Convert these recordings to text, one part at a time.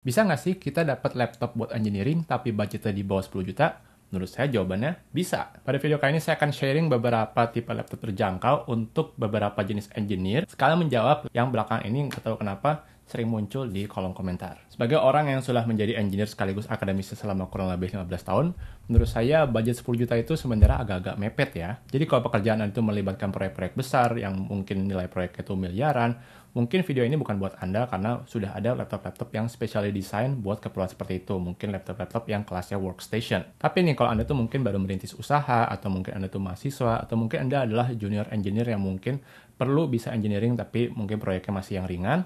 Bisa nggak sih kita dapat laptop buat engineering tapi budgetnya di bawah 10 juta? Menurut saya jawabannya bisa. Pada video kali ini saya akan sharing beberapa tipe laptop terjangkau untuk beberapa jenis engineer. Sekalian menjawab yang belakang ini nggak tahu kenapa sering muncul di kolom komentar. Sebagai orang yang sudah menjadi engineer sekaligus akademisi selama kurang lebih 15 tahun, menurut saya budget 10 juta itu sebenarnya agak-agak mepet ya. Jadi kalau pekerjaan itu melibatkan proyek-proyek besar yang mungkin nilai proyek itu miliaran, Mungkin video ini bukan buat Anda karena sudah ada laptop-laptop yang specially design buat keperluan seperti itu. Mungkin laptop-laptop yang kelasnya workstation. Tapi nih kalau Anda tuh mungkin baru merintis usaha atau mungkin Anda tuh mahasiswa atau mungkin Anda adalah junior engineer yang mungkin perlu bisa engineering tapi mungkin proyeknya masih yang ringan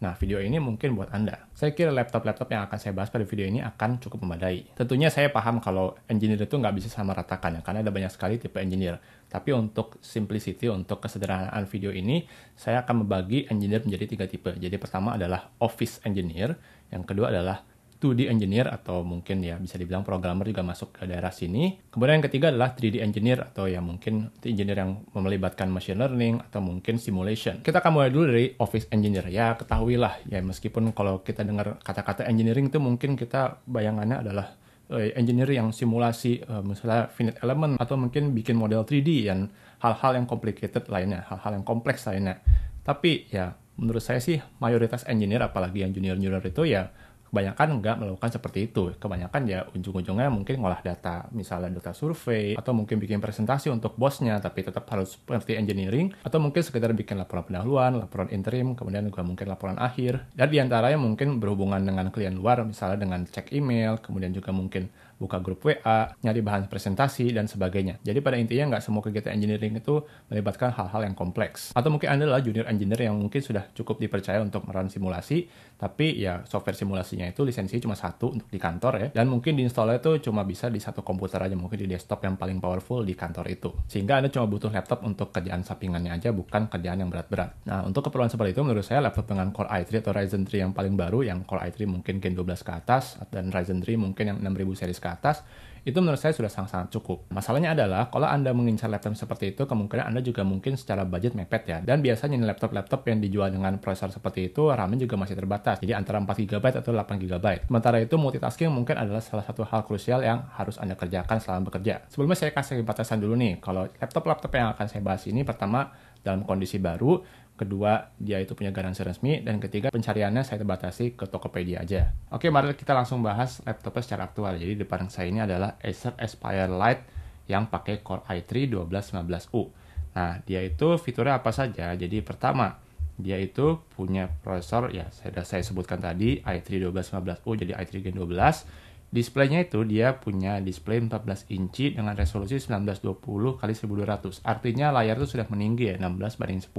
Nah, video ini mungkin buat Anda. Saya kira laptop-laptop yang akan saya bahas pada video ini akan cukup memadai. Tentunya saya paham kalau engineer itu nggak bisa sama ratakan ya, karena ada banyak sekali tipe engineer. Tapi untuk simplicity, untuk kesederhanaan video ini, saya akan membagi engineer menjadi tiga tipe. Jadi pertama adalah office engineer, yang kedua adalah 2D engineer atau mungkin ya bisa dibilang programmer juga masuk ke daerah sini. Kemudian yang ketiga adalah 3D engineer atau ya mungkin engineer yang melibatkan machine learning atau mungkin simulation. Kita akan mulai dulu dari office engineer. Ya ketahuilah ya meskipun kalau kita dengar kata-kata engineering itu mungkin kita bayangannya adalah eh, engineer yang simulasi eh, misalnya finite element atau mungkin bikin model 3D dan hal-hal yang complicated lainnya, hal-hal yang kompleks lainnya. Tapi ya menurut saya sih mayoritas engineer apalagi yang junior-junior itu ya kebanyakan nggak melakukan seperti itu. Kebanyakan ya ujung-ujungnya mungkin ngolah data, misalnya data survei, atau mungkin bikin presentasi untuk bosnya, tapi tetap harus seperti engineering, atau mungkin sekedar bikin laporan pendahuluan, laporan interim, kemudian juga mungkin laporan akhir. Dan diantaranya mungkin berhubungan dengan klien luar, misalnya dengan cek email, kemudian juga mungkin buka grup WA, nyari bahan presentasi, dan sebagainya. Jadi pada intinya nggak semua kegiatan engineering itu melibatkan hal-hal yang kompleks. Atau mungkin Anda adalah junior engineer yang mungkin sudah cukup dipercaya untuk meran simulasi, tapi ya software simulasinya itu lisensi cuma satu untuk di kantor ya, dan mungkin di diinstalnya itu cuma bisa di satu komputer aja, mungkin di desktop yang paling powerful di kantor itu. Sehingga Anda cuma butuh laptop untuk kerjaan sampingannya aja, bukan kerjaan yang berat-berat. Nah, untuk keperluan seperti itu, menurut saya laptop dengan Core i3 atau Ryzen 3 yang paling baru, yang Core i3 mungkin Gen 12 ke atas, dan Ryzen 3 mungkin yang 6000 series ke atas, itu menurut saya sudah sangat-sangat cukup. Masalahnya adalah kalau Anda mengincar laptop seperti itu, kemungkinan Anda juga mungkin secara budget mepet ya. Dan biasanya laptop-laptop yang dijual dengan prosesor seperti itu, ram juga masih terbatas. Jadi antara 4GB atau 8GB. Sementara itu multitasking mungkin adalah salah satu hal krusial yang harus Anda kerjakan selama bekerja. Sebelumnya saya kasih batasan dulu nih, kalau laptop-laptop yang akan saya bahas ini pertama dalam kondisi baru, kedua dia itu punya garansi resmi, dan ketiga pencariannya saya terbatasi ke Tokopedia aja. Oke, mari kita langsung bahas laptopnya secara aktual. Jadi depan saya ini adalah Acer Aspire Lite yang pakai Core i3 1215U. Nah, dia itu fiturnya apa saja? Jadi pertama, dia itu punya prosesor ya sudah saya sebutkan tadi i3 1215U jadi i3 Gen 12 Displaynya itu dia punya display 14 inci dengan resolusi 1920 x 1200. Artinya layar itu sudah meninggi ya 16 banding 10.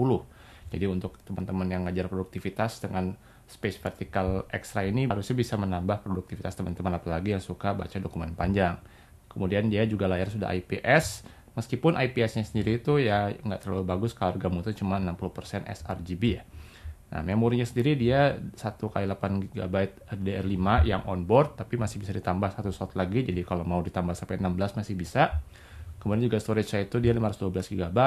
Jadi untuk teman-teman yang ngajar produktivitas dengan space vertikal extra ini harusnya bisa menambah produktivitas teman-teman apalagi yang suka baca dokumen panjang. Kemudian dia juga layar sudah IPS, meskipun IPS-nya sendiri itu ya nggak terlalu bagus kalau harga itu cuma 60% sRGB ya. Nah, memorinya sendiri dia 1 kali 8 GB DDR5 yang on board tapi masih bisa ditambah satu slot lagi, jadi kalau mau ditambah sampai 16 masih bisa. Kemudian juga storage-nya itu dia 512 GB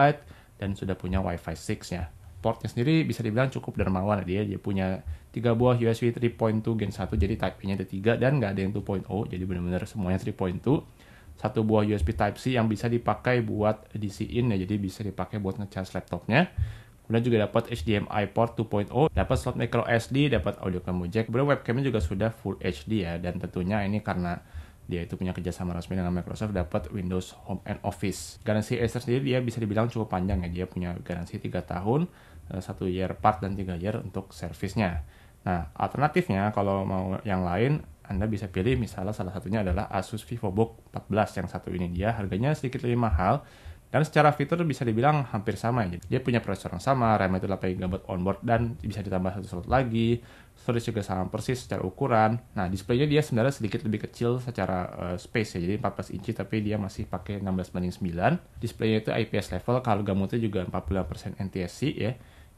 dan sudah punya Wi-Fi 6 ya portnya sendiri bisa dibilang cukup dermawan dia dia punya tiga buah USB 3.2 Gen 1 jadi Type-nya ada tiga dan nggak ada yang 2.0 jadi benar-benar semuanya 3.2 satu buah USB Type C yang bisa dipakai buat DC in ya jadi bisa dipakai buat ngecas laptopnya kemudian juga dapat HDMI port 2.0 dapat slot micro SD dapat audio camo jack kemudian webcamnya juga sudah full HD ya dan tentunya ini karena dia itu punya kerjasama resmi dengan Microsoft dapat Windows Home and Office. Garansi Acer sendiri dia bisa dibilang cukup panjang ya, dia punya garansi 3 tahun Eh, satu year part dan tiga year untuk servisnya. Nah, alternatifnya kalau mau yang lain, Anda bisa pilih misalnya salah satunya adalah Asus VivoBook 14 yang satu ini. Dia harganya sedikit lebih mahal, dan secara fitur bisa dibilang hampir sama ya. Dia punya prosesor yang sama, RAM itu 8 GB onboard dan bisa ditambah satu slot lagi. Storage juga sama persis secara ukuran. Nah, displaynya dia sebenarnya sedikit lebih kecil secara uh, space ya. Jadi 14 inci tapi dia masih pakai 16 banding 9. Displaynya itu IPS level, kalau gamutnya juga 45% NTSC ya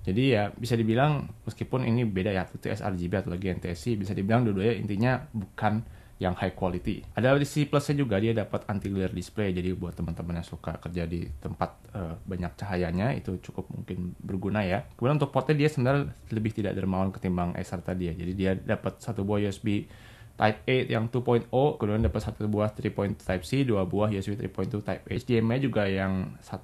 jadi ya bisa dibilang meskipun ini beda ya TTS sRGB atau lagi NTSC bisa dibilang dua-duanya intinya bukan yang high quality. Ada sisi plusnya juga dia dapat anti glare display jadi buat teman-teman yang suka kerja di tempat uh, banyak cahayanya itu cukup mungkin berguna ya. Kemudian untuk portnya dia sebenarnya lebih tidak dermawan ketimbang SR tadi ya. Jadi dia dapat satu buah USB Type A yang 2.0, kemudian dapat satu buah 3.0 Type C, dua buah USB 3.2 Type A. HDMI juga yang 1,4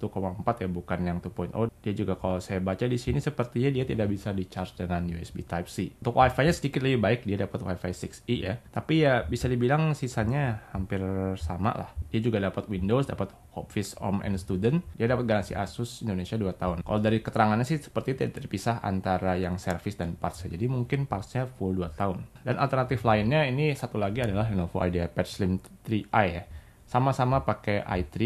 ya, bukan yang 2.0. Dia juga kalau saya baca di sini sepertinya dia tidak bisa di charge dengan USB Type C. Untuk Wi-Fi-nya sedikit lebih baik, dia dapat Wi-Fi 6E ya. Tapi ya bisa dibilang sisanya hampir sama lah. Dia juga dapat Windows, dapat Office Om and Student, dia dapat garansi Asus Indonesia 2 tahun. Kalau dari keterangannya sih seperti tidak terpisah antara yang service dan parts. Jadi mungkin partsnya full 2 tahun. Dan alternatif lainnya ini satu lagi adalah Lenovo IdeaPad Slim 3i ya. Sama-sama pakai i3,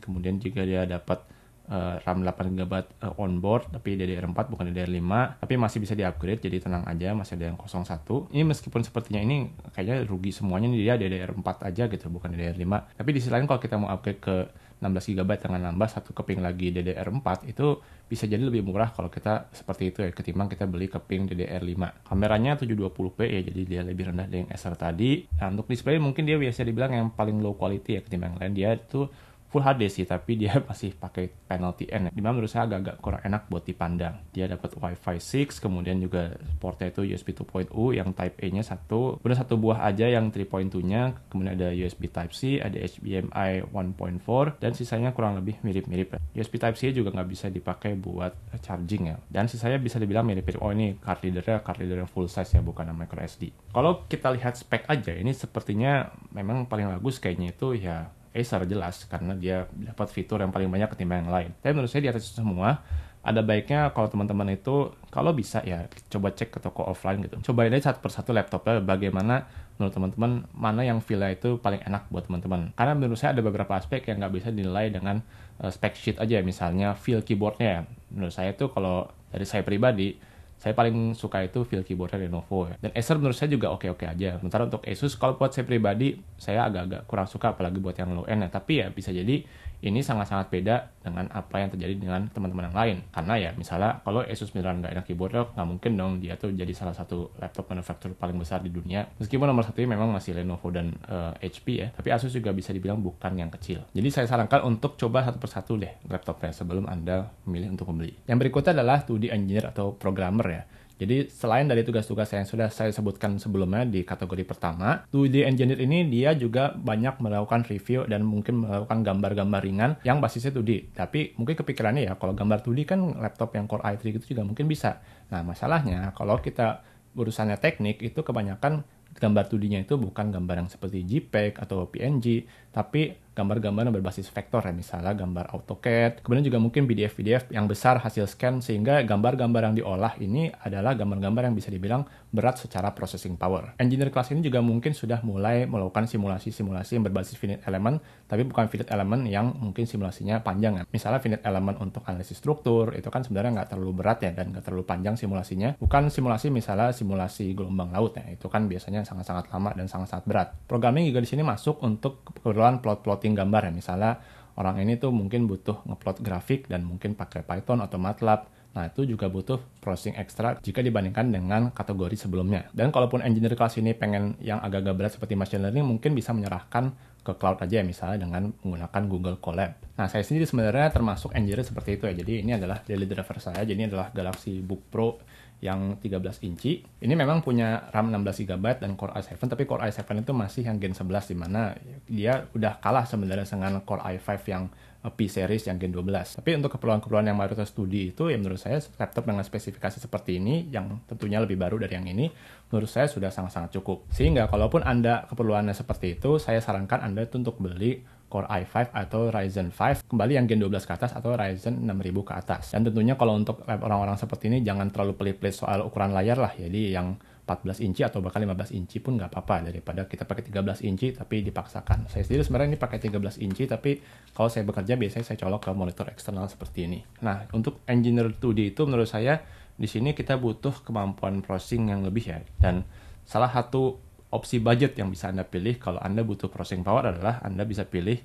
kemudian juga dia dapat uh, RAM 8 GB uh, board tapi DDR4 bukan DDR5 tapi masih bisa diupgrade jadi tenang aja masih ada yang 01 ini meskipun sepertinya ini kayaknya rugi semuanya nih dia DDR4 aja gitu bukan DDR5 tapi di sisi lain kalau kita mau upgrade ke 16 GB dengan nambah satu keping lagi DDR4 itu bisa jadi lebih murah kalau kita seperti itu ya ketimbang kita beli keping DDR5 kameranya 720p ya jadi dia lebih rendah dari yang SR tadi nah untuk display mungkin dia biasa dibilang yang paling low quality ya ketimbang yang lain dia itu Full HD sih, tapi dia masih pakai panel TN. Ya. Dimana menurut saya agak-agak kurang enak buat dipandang. Dia dapat WiFi 6, kemudian juga portnya itu USB 2.0 yang Type A-nya satu. Kemudian satu buah aja yang 3.2-nya, kemudian ada USB Type C, ada HDMI 1.4, dan sisanya kurang lebih mirip-mirip. Ya. USB Type C juga nggak bisa dipakai buat charging ya. Dan sisanya bisa dibilang mirip-mirip. Oh ini card reader-nya card leader yang full size ya, bukan micro SD. Kalau kita lihat spek aja, ini sepertinya memang paling bagus kayaknya itu ya Eh, Acer jelas karena dia dapat fitur yang paling banyak ketimbang yang lain. Tapi menurut saya di atas itu semua ada baiknya kalau teman-teman itu kalau bisa ya coba cek ke toko offline gitu. Coba ini satu persatu laptopnya bagaimana menurut teman-teman mana yang villa itu paling enak buat teman-teman. Karena menurut saya ada beberapa aspek yang nggak bisa dinilai dengan uh, eh, spec sheet aja ya. misalnya feel keyboardnya. Ya. Menurut saya itu kalau dari saya pribadi saya paling suka itu feel keyboardnya Lenovo ya. dan Acer menurut saya juga oke-oke aja sementara untuk Asus kalau buat saya pribadi saya agak-agak kurang suka apalagi buat yang low end ya tapi ya bisa jadi ini sangat-sangat beda dengan apa yang terjadi dengan teman-teman yang lain karena ya misalnya kalau Asus beneran nggak enak keyboard nggak mungkin dong dia tuh jadi salah satu laptop manufaktur paling besar di dunia meskipun nomor satunya memang masih Lenovo dan uh, eh, HP ya tapi Asus juga bisa dibilang bukan yang kecil jadi saya sarankan untuk coba satu persatu deh laptopnya sebelum anda memilih untuk membeli yang berikutnya adalah 2D engineer atau programmer ya jadi selain dari tugas-tugas yang sudah saya sebutkan sebelumnya di kategori pertama, 2D engineer ini dia juga banyak melakukan review dan mungkin melakukan gambar-gambar ringan yang basisnya 2D. Tapi mungkin kepikirannya ya kalau gambar 2D kan laptop yang Core i3 itu juga mungkin bisa. Nah, masalahnya kalau kita urusannya teknik itu kebanyakan gambar 2D-nya itu bukan gambar yang seperti JPEG atau PNG, tapi gambar-gambar yang berbasis vektor ya misalnya gambar AutoCAD kemudian juga mungkin PDF-PDF yang besar hasil scan sehingga gambar-gambar yang diolah ini adalah gambar-gambar yang bisa dibilang berat secara processing power. Engineer class ini juga mungkin sudah mulai melakukan simulasi-simulasi yang berbasis finite element tapi bukan finite element yang mungkin simulasinya panjang ya Misalnya finite element untuk analisis struktur itu kan sebenarnya nggak terlalu berat ya dan nggak terlalu panjang simulasinya. Bukan simulasi misalnya simulasi gelombang laut ya itu kan biasanya sangat-sangat lama dan sangat-sangat berat. Programming juga di sini masuk untuk keperluan plot plotting editing gambar ya misalnya orang ini tuh mungkin butuh ngeplot grafik dan mungkin pakai Python atau MATLAB Nah, itu juga butuh processing ekstra jika dibandingkan dengan kategori sebelumnya. Dan kalaupun engineer kelas ini pengen yang agak-agak berat seperti machine learning, mungkin bisa menyerahkan ke cloud aja ya, misalnya dengan menggunakan Google Colab. Nah, saya sendiri sebenarnya termasuk engineer seperti itu ya. Jadi, ini adalah daily driver saya. Jadi, ini adalah Galaxy Book Pro yang 13 inci. Ini memang punya RAM 16 GB dan Core i7, tapi Core i7 itu masih yang Gen 11 di mana dia udah kalah sebenarnya dengan Core i5 yang eh, P series yang Gen 12. Tapi untuk keperluan-keperluan yang mayoritas studi itu ya menurut saya laptop dengan spesifikasi seperti ini yang tentunya lebih baru dari yang ini menurut saya sudah sangat-sangat cukup. Sehingga kalaupun Anda keperluannya seperti itu, saya sarankan Anda untuk beli Core i5 atau Ryzen 5, kembali yang Gen 12 ke atas atau Ryzen 6000 ke atas. Dan tentunya kalau untuk orang-orang seperti ini jangan terlalu pelit-pelit soal ukuran layar lah, jadi yang 14 inci atau bahkan 15 inci pun nggak apa-apa daripada kita pakai 13 inci tapi dipaksakan. Saya sendiri sebenarnya ini pakai 13 inci tapi kalau saya bekerja biasanya saya colok ke monitor eksternal seperti ini. Nah, untuk engineer 2D itu menurut saya di sini kita butuh kemampuan processing yang lebih ya dan salah satu opsi budget yang bisa Anda pilih kalau Anda butuh processing power adalah Anda bisa pilih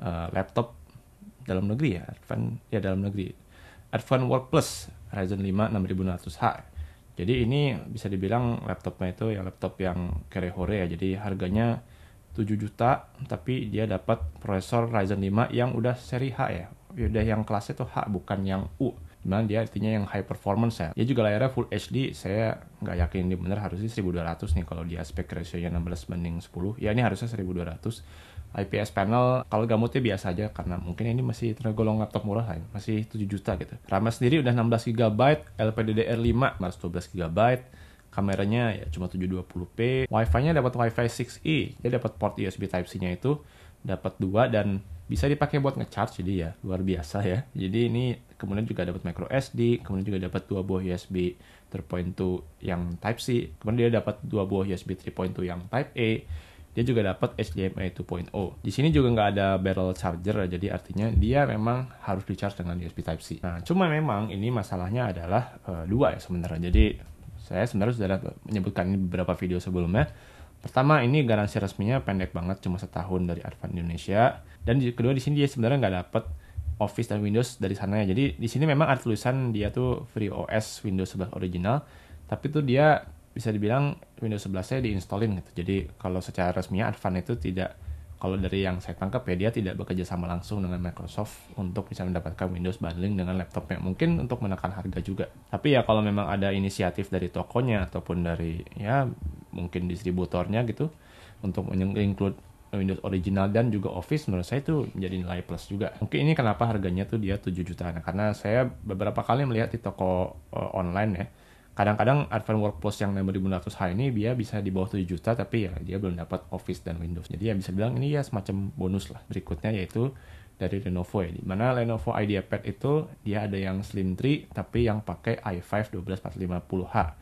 uh, laptop dalam negeri ya, Advan ya dalam negeri. Advan Work Plus Ryzen 5 6600H. Jadi ini bisa dibilang laptopnya itu ya laptop yang kerehore ya. Jadi harganya 7 juta tapi dia dapat prosesor Ryzen 5 yang udah seri H ya. Udah yang kelasnya tuh H bukan yang U. Cuman dia artinya yang high performance ya. Dia juga layarnya full HD, saya nggak yakin ini bener harusnya 1200 nih kalau di aspek ratio-nya 16 banding 10. Ya ini harusnya 1200. IPS panel kalau gamutnya biasa aja karena mungkin ini masih tergolong laptop murah kan masih 7 juta gitu RAM sendiri udah 16 GB LPDDR5 12 GB kameranya ya cuma 720p wi fi nya dapat Wi-Fi 6E dia dapat port USB Type C nya itu dapat dua dan bisa dipakai buat ngecharge jadi ya luar biasa ya jadi ini kemudian juga dapat micro SD, kemudian juga dapat dua buah USB 3.2 yang Type C, kemudian dia dapat dua buah USB 3.2 yang Type A, e, dia juga dapat HDMI 2.0. Di sini juga nggak ada barrel charger, jadi artinya dia memang harus di-charge dengan USB Type C. Nah, cuma memang ini masalahnya adalah uh, dua ya sebenarnya. Jadi saya sebenarnya sudah menyebutkan ini beberapa video sebelumnya. Pertama, ini garansi resminya pendek banget, cuma setahun dari Advan Indonesia. Dan kedua, di sini dia sebenarnya nggak dapat Office dan Windows dari sana ya. Jadi di sini memang ada tulisan dia tuh free OS Windows 11 original, tapi tuh dia bisa dibilang Windows 11 saya diinstalin gitu. Jadi kalau secara resminya Advan itu tidak kalau dari yang saya tangkap ya dia tidak bekerja sama langsung dengan Microsoft untuk bisa mendapatkan Windows bundling dengan laptopnya mungkin untuk menekan harga juga tapi ya kalau memang ada inisiatif dari tokonya ataupun dari ya mungkin distributornya gitu untuk include Windows original dan juga Office menurut saya itu menjadi nilai plus juga. Mungkin ini kenapa harganya tuh dia 7 jutaan. Karena saya beberapa kali melihat di toko uh, online ya, kadang-kadang Advanced Workplace yang 6500H ini dia bisa di bawah 7 juta tapi ya dia belum dapat Office dan Windows. Jadi ya bisa bilang ini ya semacam bonus lah. Berikutnya yaitu dari Lenovo ya, dimana Lenovo IdeaPad itu dia ada yang Slim 3 tapi yang pakai i5 12450H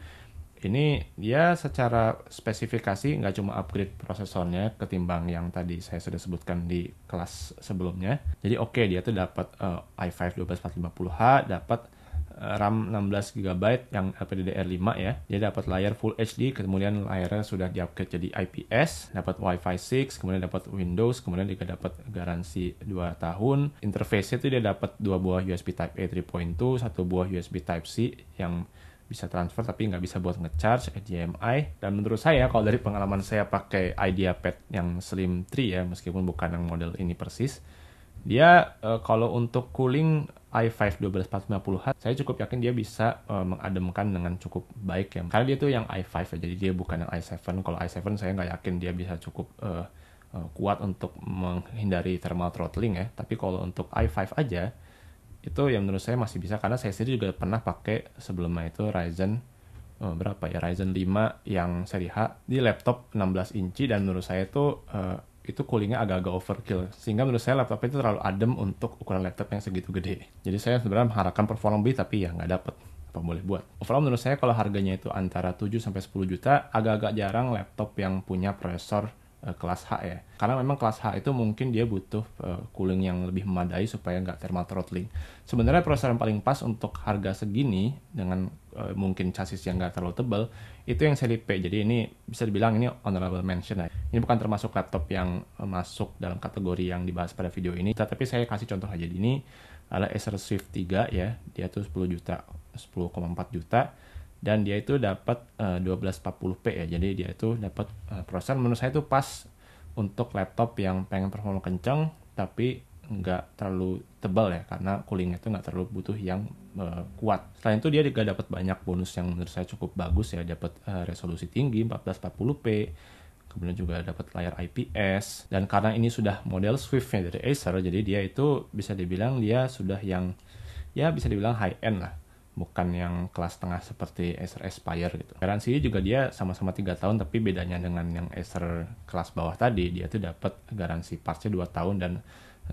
ini dia secara spesifikasi nggak cuma upgrade prosesornya ketimbang yang tadi saya sudah sebutkan di kelas sebelumnya. Jadi oke okay, dia tuh dapat uh, i5 12450H, dapat uh, RAM 16 GB yang LPDDR5 ya. Dia dapat layar Full HD, kemudian layarnya sudah di jadi IPS, dapat Wi-Fi 6, kemudian dapat Windows, kemudian juga dapat garansi 2 tahun. Interface-nya tuh dia dapat dua buah USB Type A 3.2, satu buah USB Type C yang bisa transfer tapi nggak bisa buat ngecharge HDMI dan menurut saya kalau dari pengalaman saya pakai IdeaPad yang Slim 3 ya meskipun bukan yang model ini persis dia e, kalau untuk cooling i5 12450H saya cukup yakin dia bisa e, mengademkan dengan cukup baik ya karena dia tuh yang i5 ya jadi dia bukan yang i7 kalau i7 saya nggak yakin dia bisa cukup e, kuat untuk menghindari thermal throttling ya tapi kalau untuk i5 aja itu yang menurut saya masih bisa karena saya sendiri juga pernah pakai sebelumnya itu Ryzen oh, berapa ya Ryzen 5 yang seri H di laptop 16 inci dan menurut saya itu uh, itu coolingnya agak agak overkill sehingga menurut saya laptop itu terlalu adem untuk ukuran laptop yang segitu gede jadi saya sebenarnya mengharapkan performa lebih tapi ya nggak dapet apa boleh buat overall menurut saya kalau harganya itu antara 7 sampai 10 juta agak-agak jarang laptop yang punya prosesor Eh, kelas H ya. Karena memang kelas H itu mungkin dia butuh uh, cooling yang lebih memadai supaya nggak thermal throttling. Sebenarnya prosesor yang paling pas untuk harga segini dengan uh, mungkin chassis yang nggak terlalu tebal itu yang seri P. Jadi ini bisa dibilang ini honorable mention ya. Ini bukan termasuk laptop yang uh, masuk dalam kategori yang dibahas pada video ini, tetapi saya kasih contoh aja. Jadi ini adalah Acer Swift 3 ya, dia tuh 10 juta, 10,4 juta dan dia itu dapat eh, uh, 1240p ya jadi dia itu dapat uh, eh, prosesor menurut saya itu pas untuk laptop yang pengen performa kenceng tapi nggak terlalu tebal ya karena coolingnya itu nggak terlalu butuh yang uh, kuat. Selain itu dia juga dapat banyak bonus yang menurut saya cukup bagus ya dapat uh, resolusi tinggi 1440p kemudian juga dapat layar IPS dan karena ini sudah model swift dari Acer jadi dia itu bisa dibilang dia sudah yang ya bisa dibilang high end lah bukan yang kelas tengah seperti Acer Aspire gitu. garansi juga dia sama-sama tiga tahun tapi bedanya dengan yang Acer kelas bawah tadi dia tuh dapat garansi partsnya dua tahun dan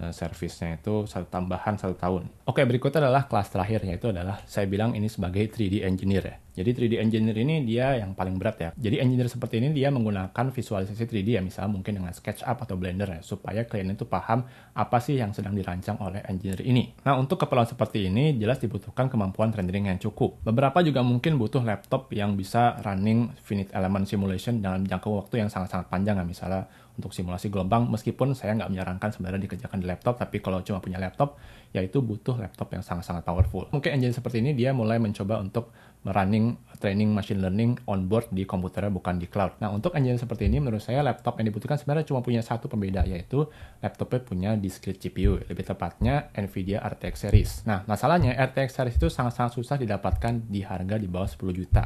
eh, servisnya itu satu tambahan satu tahun. Oke berikutnya adalah kelas terakhir yaitu adalah saya bilang ini sebagai 3D engineer ya. Jadi 3D engineer ini dia yang paling berat ya. Jadi engineer seperti ini dia menggunakan visualisasi 3D ya misalnya mungkin dengan SketchUp atau Blender ya supaya klien itu paham apa sih yang sedang dirancang oleh engineer ini. Nah, untuk keperluan seperti ini jelas dibutuhkan kemampuan rendering yang cukup. Beberapa juga mungkin butuh laptop yang bisa running finite element simulation dalam jangka waktu yang sangat-sangat panjang ya misalnya untuk simulasi gelombang meskipun saya nggak menyarankan sebenarnya dikerjakan di laptop tapi kalau cuma punya laptop yaitu butuh laptop yang sangat-sangat powerful. Mungkin engineer seperti ini dia mulai mencoba untuk running training machine learning on board di komputernya bukan di cloud. Nah untuk engine seperti ini menurut saya laptop yang dibutuhkan sebenarnya cuma punya satu pembeda yaitu laptopnya punya discrete GPU lebih tepatnya Nvidia RTX series. Nah masalahnya RTX series itu sangat-sangat susah didapatkan di harga di bawah 10 juta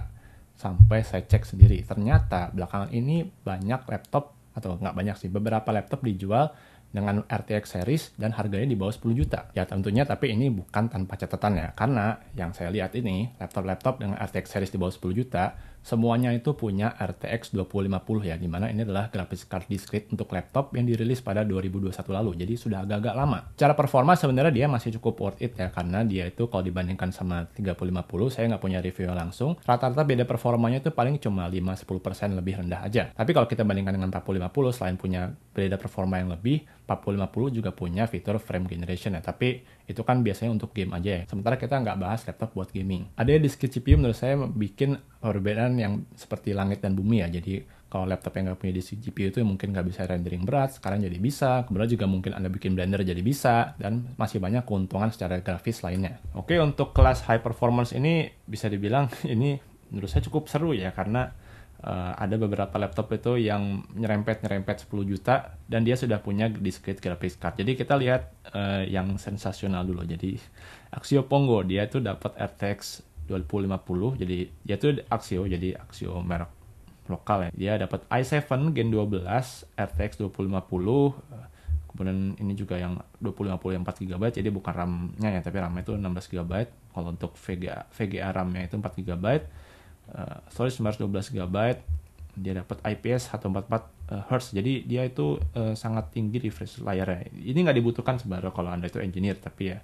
sampai saya cek sendiri ternyata belakangan ini banyak laptop atau nggak banyak sih beberapa laptop dijual dengan RTX series dan harganya di bawah 10 juta. Ya tentunya tapi ini bukan tanpa catatan ya, karena yang saya lihat ini laptop-laptop dengan RTX series di bawah 10 juta Semuanya itu punya RTX 2050 ya, dimana ini adalah grafis card discrete untuk laptop yang dirilis pada 2021 lalu, jadi sudah agak-agak lama. Cara performa sebenarnya dia masih cukup worth it ya, karena dia itu kalau dibandingkan sama 3050, saya nggak punya review langsung, rata-rata beda performanya itu paling cuma 5-10% lebih rendah aja. Tapi kalau kita bandingkan dengan 4050, selain punya beda performa yang lebih, 4050 juga punya fitur frame generation ya, tapi itu kan biasanya untuk game aja ya. Sementara kita nggak bahas laptop buat gaming. Ada di CPU menurut saya bikin perbedaan yang seperti langit dan bumi ya. Jadi kalau laptop yang nggak punya disk GPU itu mungkin nggak bisa rendering berat, sekarang jadi bisa. Kemudian juga mungkin Anda bikin Blender jadi bisa, dan masih banyak keuntungan secara grafis lainnya. Oke, untuk kelas high performance ini bisa dibilang ini menurut saya cukup seru ya, karena uh, ada beberapa laptop itu yang nyerempet-nyerempet 10 juta dan dia sudah punya discrete graphics card. Jadi kita lihat uh, yang sensasional dulu. Jadi Axio Pongo dia itu dapat RTX 2050. Jadi dia itu Axio, jadi Axio merek lokal ya. Dia dapat i7 Gen 12 RTX 2050 kemudian ini juga yang 2050 yang 4 GB jadi bukan RAM-nya ya tapi RAM-nya itu 16 GB kalau untuk VGA VGA RAM-nya itu 4 GB uh, storage 512 GB dia dapat IPS 144 Hz jadi dia itu uh, sangat tinggi refresh layarnya ini nggak dibutuhkan sebenarnya kalau anda itu engineer tapi ya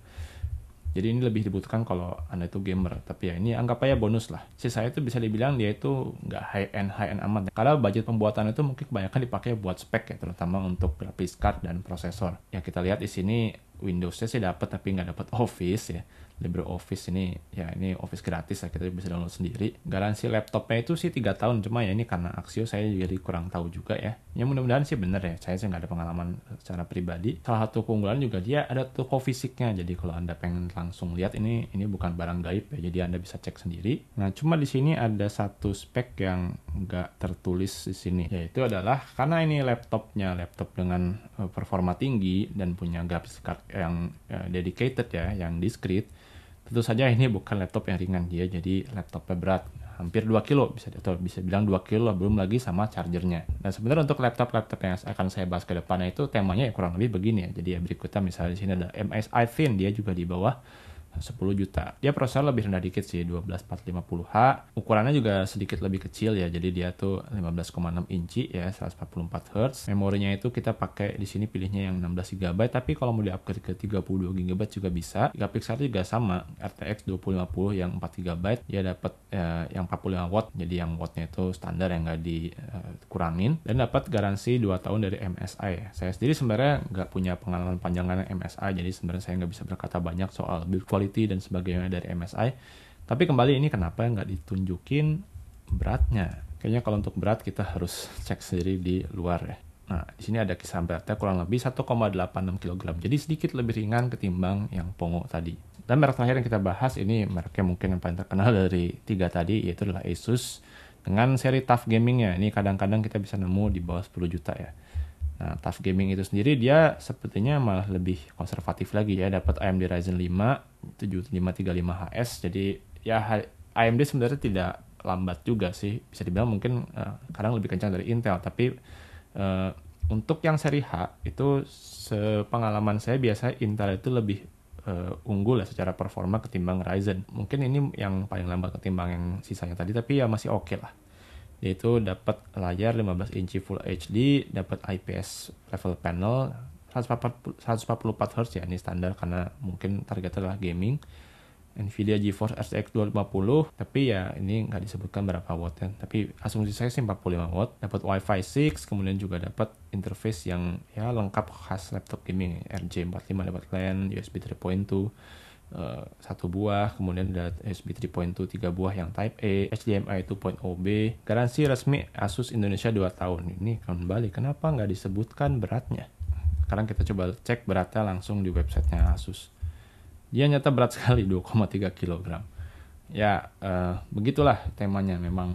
jadi ini lebih dibutuhkan kalau anda itu gamer tapi ya ini anggap aja bonus lah saya itu bisa dibilang dia itu nggak high end high end amat karena budget pembuatan itu mungkin kebanyakan dipakai buat spek ya terutama untuk graphics card dan prosesor ya kita lihat di sini Windowsnya sih dapat tapi nggak dapat Office ya Office ini ya ini Office gratis ya kita bisa download sendiri garansi laptopnya itu sih tiga tahun cuma ya ini karena Axio saya jadi kurang tahu juga ya ya mudah-mudahan sih bener ya saya sih nggak ada pengalaman secara pribadi salah satu keunggulan juga dia ada toko fisiknya jadi kalau anda pengen langsung lihat ini ini bukan barang gaib ya jadi anda bisa cek sendiri nah cuma di sini ada satu spek yang nggak tertulis di sini yaitu adalah karena ini laptopnya laptop dengan eh, performa tinggi dan punya graphics card yang eh, dedicated ya yang discrete Tentu saja ini bukan laptop yang ringan dia, ya. jadi laptopnya berat hampir 2 kilo bisa atau bisa bilang 2 kilo belum lagi sama chargernya. dan nah, sebenarnya untuk laptop-laptop yang akan saya bahas ke depannya itu temanya ya kurang lebih begini ya. Jadi ya berikutnya misalnya di sini ada MSI Thin dia juga di bawah 10 juta. Dia prosesor lebih rendah dikit sih, 12450H. Ukurannya juga sedikit lebih kecil ya, jadi dia tuh 15,6 inci ya, 144 Hz. Memorinya itu kita pakai di sini pilihnya yang 16 GB, tapi kalau mau di-upgrade ke 32 GB juga bisa. Pixel juga sama, RTX 2050 yang 4 GB, dia dapat eh, ya, yang 45 watt, jadi yang wattnya itu standar yang nggak dikurangin. Eh, Dan dapat garansi 2 tahun dari MSI ya. Saya sendiri sebenarnya nggak punya pengalaman panjang MSI, jadi sebenarnya saya nggak bisa berkata banyak soal build quality quality dan sebagainya dari MSI. Tapi kembali ini kenapa nggak ditunjukin beratnya? Kayaknya kalau untuk berat kita harus cek sendiri di luar ya. Nah, di sini ada kisaran beratnya kurang lebih 1,86 kg. Jadi sedikit lebih ringan ketimbang yang Pongo tadi. Dan merek terakhir yang kita bahas ini mereknya mungkin yang paling terkenal dari tiga tadi yaitu adalah Asus dengan seri Tough Gamingnya. Ini kadang-kadang kita bisa nemu di bawah 10 juta ya. Nah, Tough Gaming itu sendiri dia sepertinya malah lebih konservatif lagi ya, dapat AMD Ryzen 5 7535HS. Jadi ya AMD sebenarnya tidak lambat juga sih, bisa dibilang mungkin uh, kadang lebih kencang dari Intel, tapi uh, untuk yang seri H itu sepengalaman saya biasanya Intel itu lebih uh, unggul ya secara performa ketimbang Ryzen. Mungkin ini yang paling lambat ketimbang yang sisanya tadi, tapi ya masih oke okay lah yaitu dapat layar 15 inci Full HD, dapat IPS level panel 144 Hz ya ini standar karena mungkin target adalah gaming. Nvidia GeForce RTX 250 tapi ya ini nggak disebutkan berapa watt ya. tapi asumsi saya sih 45 watt dapat WiFi 6 kemudian juga dapat interface yang ya lengkap khas laptop gaming RJ45 dapat LAN USB 3.2 Eh, satu buah, kemudian ada USB 3.2 tiga buah yang Type A, HDMI 2.0B, garansi resmi Asus Indonesia 2 tahun. Ini kembali, kenapa nggak disebutkan beratnya? Sekarang kita coba cek beratnya langsung di websitenya Asus. Dia nyata berat sekali 2,3 kg. Ya, uh, begitulah temanya memang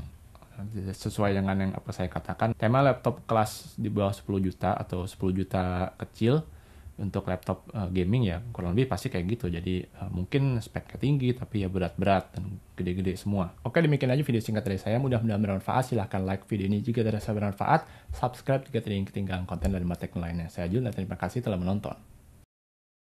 eh, sesuai dengan yang apa saya katakan. Tema laptop kelas di bawah 10 juta atau 10 juta kecil untuk laptop uh, gaming ya kurang lebih pasti kayak gitu jadi uh, mungkin speknya tinggi tapi ya berat-berat dan gede-gede semua oke demikian aja video singkat dari saya mudah-mudahan bermanfaat silahkan like video ini jika terasa bermanfaat subscribe jika tidak ingin ketinggalan konten dari materi lainnya saya Jun dan terima kasih telah menonton